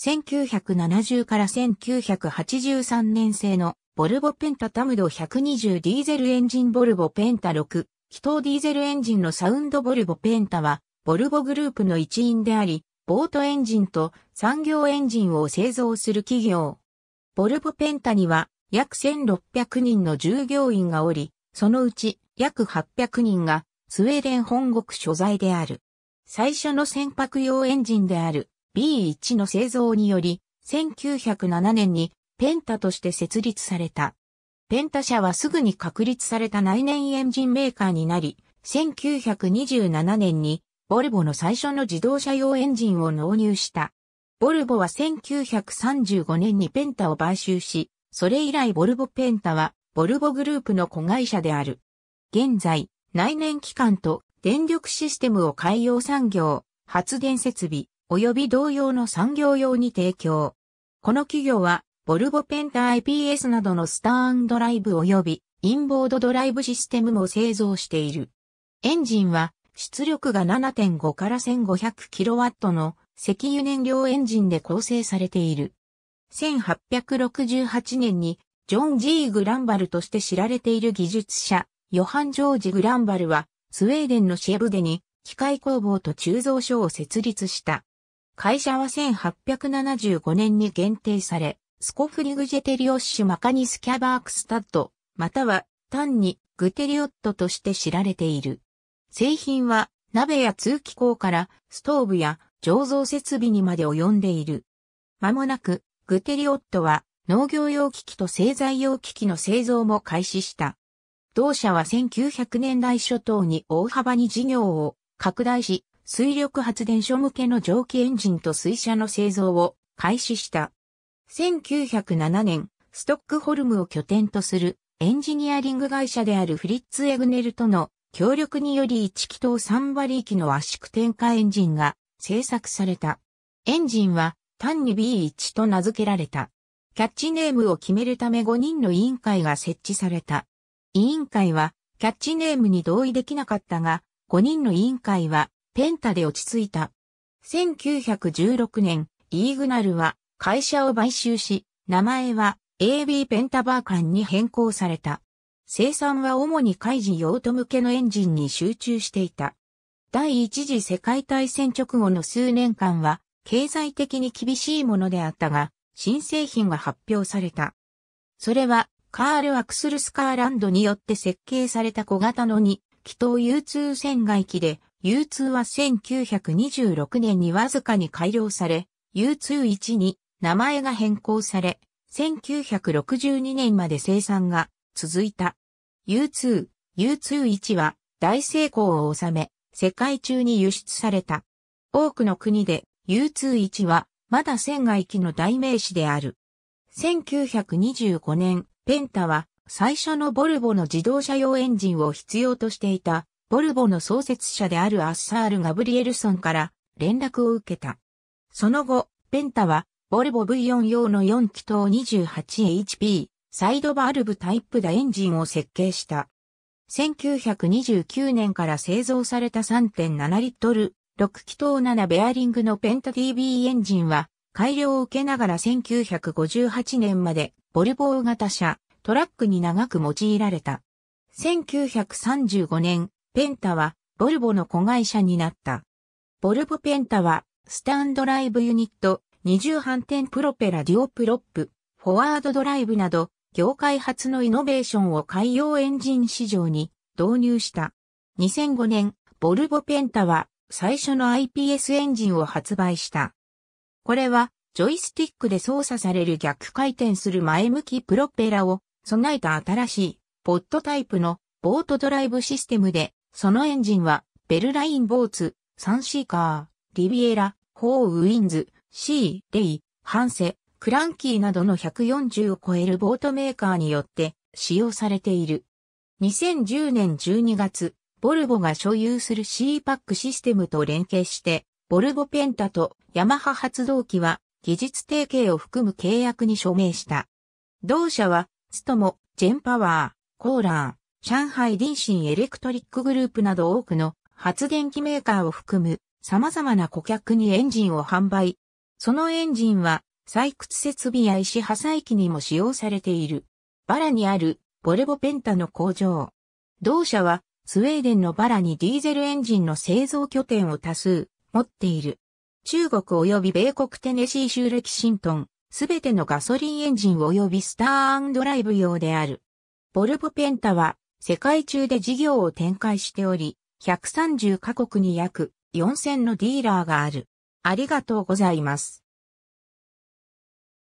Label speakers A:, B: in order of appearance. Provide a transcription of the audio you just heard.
A: 1970から1983年製のボルボペンタタムド120ディーゼルエンジンボルボペンタ6、気筒ディーゼルエンジンのサウンドボルボペンタは、ボルボグループの一員であり、ボートエンジンと産業エンジンを製造する企業。ボルボペンタには約1600人の従業員がおり、そのうち約800人がスウェーデン本国所在である。最初の船舶用エンジンである B1 の製造により、1907年にペンタとして設立された。ペンタ社はすぐに確立された内燃エンジンメーカーになり、1927年にボルボの最初の自動車用エンジンを納入した。ボルボは1935年にペンタを買収し、それ以来ボルボペンタはボルボグループの子会社である。現在、内燃機関と電力システムを海洋産業、発電設備、及び同様の産業用に提供。この企業は、ボルボペンタ IPS などのスターンドライブ及びインボードドライブシステムも製造している。エンジンは出力が7.5から 1500kW の石油燃料エンジンで構成されている。1868年にジョン・ジー・グランバルとして知られている技術者、ヨハン・ジョージ・グランバルは、スウェーデンのシェブデに機械工房と鋳造所を設立した。会社は1875年に限定され、スコフリグジェテリオッシュマカニスキャバークスタッド、または単にグテリオットとして知られている。製品は鍋や通気口からストーブや醸造設備にまで及んでいる。まもなくグテリオットは農業用機器と製材用機器の製造も開始した。同社は1900年代初頭に大幅に事業を拡大し、水力発電所向けの蒸気エンジンと水車の製造を開始した。1907年、ストックホルムを拠点とするエンジニアリング会社であるフリッツ・エグネルとの協力により1気筒3馬力の圧縮点火エンジンが製作された。エンジンは単に B1 と名付けられた。キャッチネームを決めるため5人の委員会が設置された。委員会はキャッチネームに同意できなかったが、5人の委員会はペンタで落ち着いた。1916年、イーグナルは会社を買収し、名前は AB ペンタバーカンに変更された。生産は主に海事用途向けのエンジンに集中していた。第一次世界大戦直後の数年間は、経済的に厳しいものであったが、新製品が発表された。それは、カール・アクスルスカーランドによって設計された小型の2、気筒 U2 船外機で、U2 は1926年にわずかに改良され、U21 に名前が変更され、1962年まで生産が続いた。U2、U21 は大成功を収め、世界中に輸出された。多くの国で U21 はまだ船外機の代名詞である。1925年、ペンタは最初のボルボの自動車用エンジンを必要としていたボルボの創設者であるアッサール・ガブリエルソンから連絡を受けた。その後、ペンタは、ボルボ V4 用の4気筒 28HP、サイドバルブタイプだエンジンを設計した。1929年から製造された3.7リットル、6気筒7ベアリングのペンタ TB エンジンは、改良を受けながら1958年まで、ボルボ大型車、トラックに長く用いられた。1935年、ペンタは、ボルボの子会社になった。ボルボペンタは、スタンドライブユニット、二重反転プロペラデュオプロップ、フォワードドライブなど、業界初のイノベーションを海洋エンジン市場に導入した。2005年、ボルボペンタは最初の IPS エンジンを発売した。これは、ジョイスティックで操作される逆回転する前向きプロペラを備えた新しい、ポッドタイプのボートドライブシステムで、そのエンジンは、ベルラインボーツ、サンシーカー、リビエラ、ホーウィンズ、シー、レイ、ハンセ、クランキーなどの140を超えるボートメーカーによって使用されている。2010年12月、ボルボが所有する c パックシステムと連携して、ボルボペンタとヤマハ発動機は技術提携を含む契約に署名した。同社は、ストモ、ジェンパワー、コーラ上海林信エレクトリックグループなど多くの発電機メーカーを含む様々な顧客にエンジンを販売。そのエンジンは採掘設備や石破砕機にも使用されている。バラにあるボルボペンタの工場。同社はスウェーデンのバラにディーゼルエンジンの製造拠点を多数持っている。中国及び米国テネシー州レキシントン、すべてのガソリンエンジン及びスターアンドライブ用である。ボルボペンタは世界中で事業を展開しており、130カ国に約4000のディーラーがある。ありがとうございます。